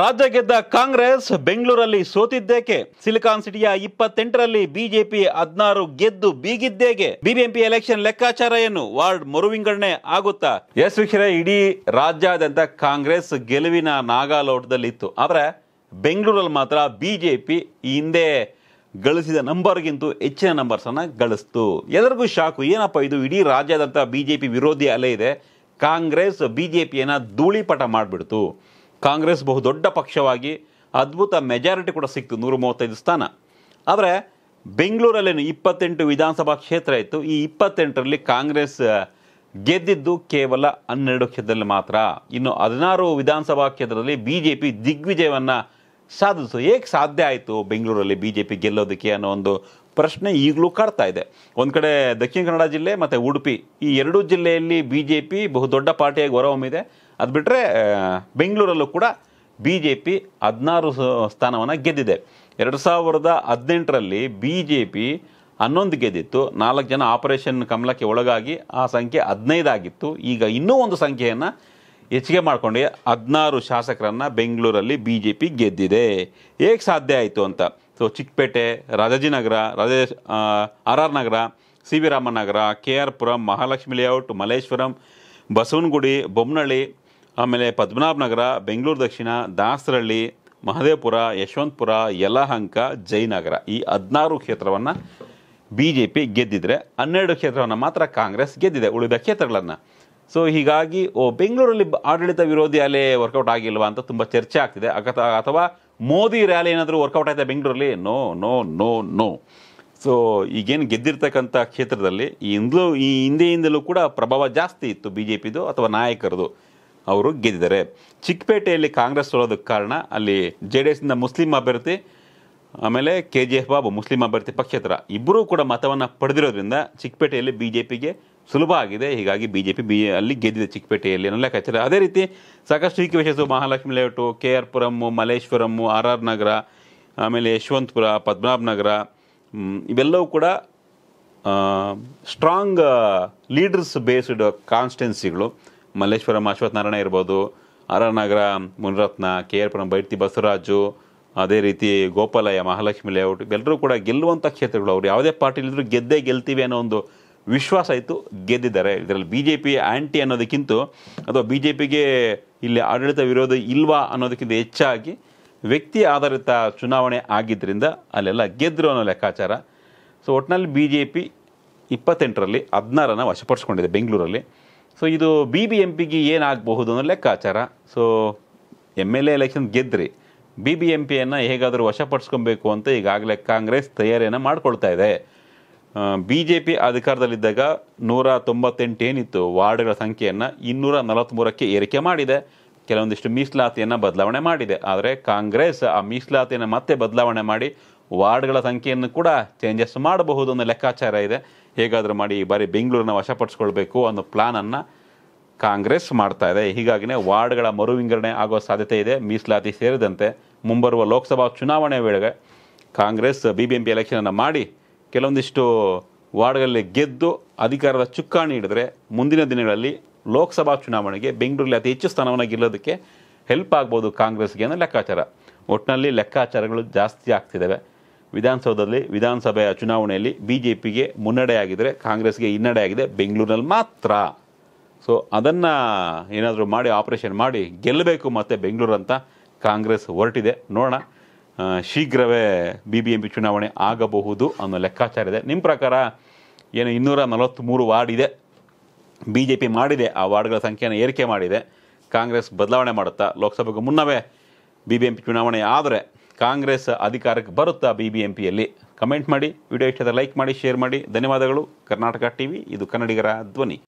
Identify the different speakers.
Speaker 1: ರಾಜ್ಯ ಗೆದ್ದ ಕಾಂಗ್ರೆಸ್ ಬೆಂಗಳೂರಲ್ಲಿ ಸೋತಿದ್ದೇಕೆ ಸಿಲಿಕಾನ್ ಸಿಟಿಯ ಇಪ್ಪತ್ತೆಂಟರಲ್ಲಿ ಬಿಜೆಪಿ ಹದಿನಾರು ಗೆದ್ದು ಬೀಗಿದ್ದೇಗೆ ಬಿಬಿಎಂಪಿ ಎಲೆಕ್ಷನ್ ಲೆಕ್ಕಾಚಾರ ಏನು ವಾರ್ಡ್ ಮರುವಿಂಗಡಣೆ ಆಗುತ್ತಾ ಎಸ್ ವಿಷಯ ಇಡೀ ರಾಜ್ಯಾದ್ಯಂತ ಕಾಂಗ್ರೆಸ್ ಗೆಲುವಿನ ನಾಗಾಲೋಟದಲ್ಲಿ ಇತ್ತು ಆದರೆ ಬೆಂಗಳೂರಲ್ಲಿ ಮಾತ್ರ ಬಿಜೆಪಿ ಹಿಂದೆ ಗಳಿಸಿದ ನಂಬರ್ಗಿಂತೂ ಹೆಚ್ಚಿನ ಅನ್ನ ಗಳಿಸ್ತು ಎಲ್ಲರಿಗೂ ಶಾಕು ಏನಪ್ಪ ಇದು ಇಡೀ ರಾಜ್ಯಾದ್ಯಂತ ಬಿಜೆಪಿ ವಿರೋಧಿ ಅಲೆ ಇದೆ ಕಾಂಗ್ರೆಸ್ ಬಿಜೆಪಿಯನ್ನ ಧೂಳಿಪಟ ಮಾಡಿಬಿಡ್ತು ಕಾಂಗ್ರೆಸ್ ಬಹುದೊಡ್ಡ ಪಕ್ಷವಾಗಿ ಅದ್ಭುತ ಮೆಜಾರಿಟಿ ಕೂಡ ಸಿಕ್ತು ನೂರ ಮೂವತ್ತೈದು ಸ್ಥಾನ ಆದರೆ ಬೆಂಗಳೂರಲ್ಲೇನು ಇಪ್ಪತ್ತೆಂಟು ವಿಧಾನಸಭಾ ಕ್ಷೇತ್ರ ಇತ್ತು ಈ ಇಪ್ಪತ್ತೆಂಟರಲ್ಲಿ ಕಾಂಗ್ರೆಸ್ ಗೆದ್ದಿದ್ದು ಕೇವಲ ಹನ್ನೆರಡು ಕ್ಷೇತ್ರದಲ್ಲಿ ಮಾತ್ರ ಇನ್ನು ಹದಿನಾರು ವಿಧಾನಸಭಾ ಕ್ಷೇತ್ರದಲ್ಲಿ ಬಿ ಜೆ ಪಿ ದಿಗ್ವಿಜಯವನ್ನು ಸಾಧಿಸು ಹೇಗೆ ಸಾಧ್ಯ ಆಯಿತು ಬೆಂಗಳೂರಲ್ಲಿ ಬಿ ಜೆ ಪಿ ಗೆಲ್ಲೋದಕ್ಕೆ ಅನ್ನೋ ಒಂದು ಪ್ರಶ್ನೆ ಈಗಲೂ ಕಾಡ್ತಾ ಇದೆ ಒಂದು ಕಡೆ ದಕ್ಷಿಣ ಕನ್ನಡ ಜಿಲ್ಲೆ ಮತ್ತು ಉಡುಪಿ ಈ ಎರಡೂ ಜಿಲ್ಲೆಯಲ್ಲಿ ಬಿ ಜೆ ಪಿ ಬಹುದೊಡ್ಡ ಪಾರ್ಟಿಯಾಗಿ ಹೊರಹೊಮ್ಮಿದೆ ಅದು ಬಿಟ್ಟರೆ ಬೆಂಗಳೂರಲ್ಲೂ ಕೂಡ ಬಿ ಜೆ ಪಿ ಹದಿನಾರು ಸ್ಥಾನವನ್ನು ಗೆದ್ದಿದೆ ಎರಡು ಸಾವಿರದ ಹದಿನೆಂಟರಲ್ಲಿ ಬಿ ಜೆ ಪಿ ಹನ್ನೊಂದು ಗೆದ್ದಿತ್ತು ನಾಲ್ಕು ಜನ ಆಪರೇಷನ್ ಕಮಲಕ್ಕೆ ಒಳಗಾಗಿ ಆ ಸಂಖ್ಯೆ ಹದಿನೈದಾಗಿತ್ತು ಈಗ ಇನ್ನೂ ಒಂದು ಸಂಖ್ಯೆಯನ್ನು ಹೆಚ್ಚಿಗೆ ಮಾಡಿಕೊಂಡು ಹದಿನಾರು ಶಾಸಕರನ್ನು ಬೆಂಗಳೂರಲ್ಲಿ ಬಿ ಜೆ ಪಿ ಗೆದ್ದಿದೆ ಹೇಗೆ ಸಾಧ್ಯ ಆಯಿತು ಅಂತ so Chickpet Rajajinagar Rajesh R R Nagar C V Ramanagar K R Puram Mahalakshmi layout Malleshwaram Basavanagudi Bommanahalli ಆಮೇಲೆ ಪದ್ಮನಾಭನಗರ ಬೆಂಗಳೂರು ದಕ್ಷಿಣ ದಾಸರಹಳ್ಳಿ ಮಹದೇವಪುರ ಯಶವಂತಪುರ ಯಲಹಂಕ ಜಯನಗರ ಈ ಹದಿನಾರು ಕ್ಷೇತ್ರವನ್ನು ಬಿ ಜೆ ಪಿ ಗೆದ್ದಿದ್ರೆ ಹನ್ನೆರಡು ಕ್ಷೇತ್ರವನ್ನು ಮಾತ್ರ ಕಾಂಗ್ರೆಸ್ ಗೆದ್ದಿದೆ ಉಳಿದ ಕ್ಷೇತ್ರಗಳನ್ನು ಸೊ ಹೀಗಾಗಿ ಓ ಬೆಂಗಳೂರಲ್ಲಿ ಆಡಳಿತ ವಿರೋಧಿ ಅಲೆ ವರ್ಕೌಟ್ ಆಗಿಲ್ವಾ ಅಂತ ತುಂಬ ಚರ್ಚೆ ಆಗ್ತಿದೆ ಅಥವಾ ಮೋದಿ ರ್ಯಾಲಿ ಏನಾದರೂ ವರ್ಕೌಟ್ ಆಯ್ತಾ ಬೆಂಗಳೂರಲ್ಲಿ no no no no so ಈಗೇನು ಗೆದ್ದಿರ್ತಕ್ಕಂಥ ಕ್ಷೇತ್ರದಲ್ಲಿ ಈ ಹಿಂದಲೂ ಈ ಹಿಂದೆಯಿಂದಲೂ ಕೂಡ ಪ್ರಭಾವ ಜಾಸ್ತಿ ಇತ್ತು ಬಿ ಜೆ ಪಿದು ಅಥವಾ ನಾಯಕರದು ಅವರು ಗೆದ್ದಿದ್ದಾರೆ ಚಿಕ್ಕಪೇಟೆಯಲ್ಲಿ ಕಾಂಗ್ರೆಸ್ ಸೋಲೋದಕ್ಕೆ ಕಾರಣ ಅಲ್ಲಿ ಜೆ ಡಿ ಎಸ್ನಿಂದ ಮುಸ್ಲಿಂ ಅಭ್ಯರ್ಥಿ ಆಮೇಲೆ ಕೆ ಜಿ ಎಫ್ ಬಾಬು ಮುಸ್ಲಿಂ ಅಭ್ಯರ್ಥಿ ಪಕ್ಷೇತರ ಇಬ್ಬರೂ ಕೂಡ ಮತವನ್ನು ಪಡೆದಿರೋದ್ರಿಂದ ಚಿಕ್ಕಪೇಟೆಯಲ್ಲಿ ಬಿ ಜೆ ಪಿಗೆ ಸುಲಭ ಆಗಿದೆ ಹೀಗಾಗಿ ಬಿ ಜೆ ಪಿ ಬಿ ಅಲ್ಲಿ ಗೆದ್ದಿದೆ ಚಿಕ್ಕಪೇಟೆಯಲ್ಲಿ ಅನ್ನೋ ಲೆಕ್ಕಾಚಾರ ಅದೇ ರೀತಿ ಸಾಕಷ್ಟು equations Mahalakshmi layout K R Puram Malleshwaram R R Nagar ಆಮೇಲೆ ಯಶವಂತಪುರ ಪದ್ಮನಾಭ ನಗರ ಇವೆಲ್ಲವೂ ಕೂಡ ಸ್ಟ್ರಾಂಗ್ ಲೀಡರ್ಸ್ ಬೇಸ್ಡ್ ಕಾನ್ಸ್ಟೆನ್ಸಿಗಳು ಮಲ್ಲೇಶ್ವರಂ ಅಶ್ವಥ್ ನಾರಾಯಣ ಇರ್ಬೋದು R R Nagar Munirathna K R Puram Byrathi Basavaraju ಅದೇ ರೀತಿ ಗೋಪಾಲಯ್ಯ ಮಹಾಲಕ್ಷ್ಮಿ ಲೇಔಟ್ ಎಲ್ಲರೂ ಕೂಡ ಗೆಲ್ಲುವಂಥ ಕ್ಷೇತ್ರಗಳು ಅವರು ಯಾವುದೇ ಪಾರ್ಟಿಲಿದ್ರು ಗೆದ್ದೇ ಗೆಲ್ತೀವಿ ಅನ್ನೋ ಒಂದು ವಿಶ್ವಾಸ ಇತ್ತು ಗೆದ್ದಿದ್ದಾರೆ ಇದರಲ್ಲಿ ಬಿ ಜೆ ಪಿ ಆ್ಯಂಟಿ ಅನ್ನೋದಕ್ಕಿಂತ ಅಥವಾ ಬಿ ಜೆ ಪಿಗೆ ಇಲ್ಲಿ ಆಡಳಿತ ವಿರೋಧ ಇಲ್ವಾ ಅನ್ನೋದಕ್ಕಿಂತ ಹೆಚ್ಚಾಗಿ ವ್ಯಕ್ತಿ ಆಧಾರಿತ ಚುನಾವಣೆ ಆಗಿದ್ದರಿಂದ ಅಲ್ಲೆಲ್ಲ ಗೆದ್ದರು ಅನ್ನೋ ಲೆಕ್ಕಾಚಾರ ಸೊ ಒಟ್ಟಿನಲ್ಲಿ ಬಿ ಜೆ ಪಿ ಇಪ್ಪತ್ತೆಂಟರಲ್ಲಿ ಹದಿನಾರನ್ನು ವಶಪಡಿಸ್ಕೊಂಡಿದೆ ಬೆಂಗಳೂರಲ್ಲಿ ಸೊ ಇದು ಬಿ ಬಿ ಎಂ ಪಿಗೆ ಏನಾಗಬಹುದು ಅನ್ನೋ ಲೆಕ್ಕಾಚಾರ so M L A election ಗೆದ್ರಿ ಬಿ ಬಿ ಎಂ ಪಿಯನ್ನು ಹೇಗಾದರೂ ವಶಪಡಿಸ್ಕೊಬೇಕು ಅಂತ ಈಗಾಗಲೇ ಕಾಂಗ್ರೆಸ್ ತಯಾರಿಯನ್ನು ಮಾಡ್ಕೊಳ್ತಾ ಇದೆ ಬಿ ಜೆ ಪಿ ಅಧಿಕಾರದಲ್ಲಿದ್ದಾಗ ನೂರ ತೊಂಬತ್ತೆಂಟು ಏನಿತ್ತು ವಾರ್ಡ್ಗಳ ಸಂಖ್ಯೆಯನ್ನು ಇನ್ನೂರ ನಲವತ್ತ್ಮೂರಕ್ಕೆ ಏರಿಕೆ ಮಾಡಿದೆ ಕೆಲವೊಂದಿಷ್ಟು ಮೀಸಲಾತಿಯನ್ನು ಬದಲಾವಣೆ ಮಾಡಿದೆ ಆದರೆ ಕಾಂಗ್ರೆಸ್ ಆ ಮೀಸಲಾತಿಯನ್ನು ಮತ್ತೆ ಬದಲಾವಣೆ ಮಾಡಿ ವಾರ್ಡ್ಗಳ ಸಂಖ್ಯೆಯನ್ನು ಕೂಡ ಚೇಂಜಸ್ ಮಾಡಬಹುದು ಅನ್ನೋ ಲೆಕ್ಕಾಚಾರ ಇದೆ ಹೇಗಾದರೂ ಮಾಡಿ ಈ ಬಾರಿ ಬೆಂಗಳೂರನ್ನ ವಶಪಡಿಸ್ಕೊಳ್ಬೇಕು ಅನ್ನೋ ಪ್ಲಾನನ್ನು ಕಾಂಗ್ರೆಸ್ ಮಾಡ್ತಾ ಇದೆ ಹೀಗಾಗಿನೇ ವಾರ್ಡ್ಗಳ ಮರು ವಿಂಗಡಣೆ ಆಗೋ ಸಾಧ್ಯತೆ ಇದೆ ಮೀಸಲಾತಿ ಸೇರಿದಂತೆ ಮುಂಬರುವ ಲೋಕಸಭಾ ಚುನಾವಣೆ ವೇಳೆಗೆ Congress B B M P ಎಲೆಕ್ಷನನ್ನು ಮಾಡಿ ಕೆಲವೊಂದಿಷ್ಟು ವಾರ್ಡ್ಗಳಲ್ಲಿ ಗೆದ್ದು ಅಧಿಕಾರದ ಚುಕ್ಕಾಣಿ ಹಿಡಿದ್ರೆ ಮುಂದಿನ ದಿನಗಳಲ್ಲಿ ಲೋಕಸಭಾ ಚುನಾವಣೆಗೆ ಬೆಂಗಳೂರಲ್ಲಿ ಅತಿ ಹೆಚ್ಚು ಸ್ಥಾನವನ್ನು ಗೆಲ್ಲೋದಕ್ಕೆ ಹೆಲ್ಪ್ ಆಗ್ಬೋದು ಕಾಂಗ್ರೆಸ್ಗೆ ಅನ್ನೋ ಲೆಕ್ಕಾಚಾರ ಒಟ್ಟಿನಲ್ಲಿ ಲೆಕ್ಕಾಚಾರಗಳು ಜಾಸ್ತಿ ಆಗ್ತಿದ್ದಾವೆ ವಿಧಾನಸೌಧದಲ್ಲಿ ವಿಧಾನಸಭೆಯ ಚುನಾವಣೆಯಲ್ಲಿ ಬಿ ಜೆ ಪಿಗೆ ಮುನ್ನಡೆಯಾಗಿದ್ದರೆ ಕಾಂಗ್ರೆಸ್ಗೆ ಹಿನ್ನಡೆಯಾಗಿದೆ ಬೆಂಗಳೂರಿನಲ್ಲಿ ಮಾತ್ರ ಸೊ ಅದನ್ನು ಏನಾದರೂ ಮಾಡಿ ಆಪ್ರೇಷನ್ ಮಾಡಿ ಗೆಲ್ಲಬೇಕು ಮತ್ತು ಬೆಂಗಳೂರು ಅಂತ ಕಾಂಗ್ರೆಸ್ ಹೊರಟಿದೆ ನೋಡೋಣ ಶೀಘ್ರವೇ ಬಿ ಬಿ ಎಂ ಪಿ ಚುನಾವಣೆ ಆಗಬಹುದು ಅನ್ನೋ ಲೆಕ್ಕಾಚಾರ ಇದೆ ನಿಮ್ಮ ಪ್ರಕಾರ ಏನು ಇನ್ನೂರ ನಲವತ್ತ್ಮೂರು ವಾರ್ಡ್ ಇದೆ ಬಿ ಜೆ ಪಿ ಮಾಡಿದೆ ಆ ವಾರ್ಡ್ಗಳ ಸಂಖ್ಯೆಯನ್ನು ಏರಿಕೆ ಮಾಡಿದೆ ಕಾಂಗ್ರೆಸ್ ಬದಲಾವಣೆ ಮಾಡುತ್ತಾ ಲೋಕಸಭೆಗೆ ಮುನ್ನವೇ ಬಿ ಬಿ ಎಂ ಪಿ ಚುನಾವಣೆ ಆದರೆ ಕಾಂಗ್ರೆಸ್ ಅಧಿಕಾರಕ್ಕೆ ಬರುತ್ತಾ ಬಿ ಬಿ ಎಂ ಪಿಯಲ್ಲಿ ಕಮೆಂಟ್ ಮಾಡಿ ವಿಡಿಯೋ ಇಷ್ಟದ ಲೈಕ್ ಮಾಡಿ ಶೇರ್ ಮಾಡಿ ಧನ್ಯವಾದಗಳು ಕರ್ನಾಟಕ ಟಿ ಇದು ಕನ್ನಡಿಗರ ಧ್ವನಿ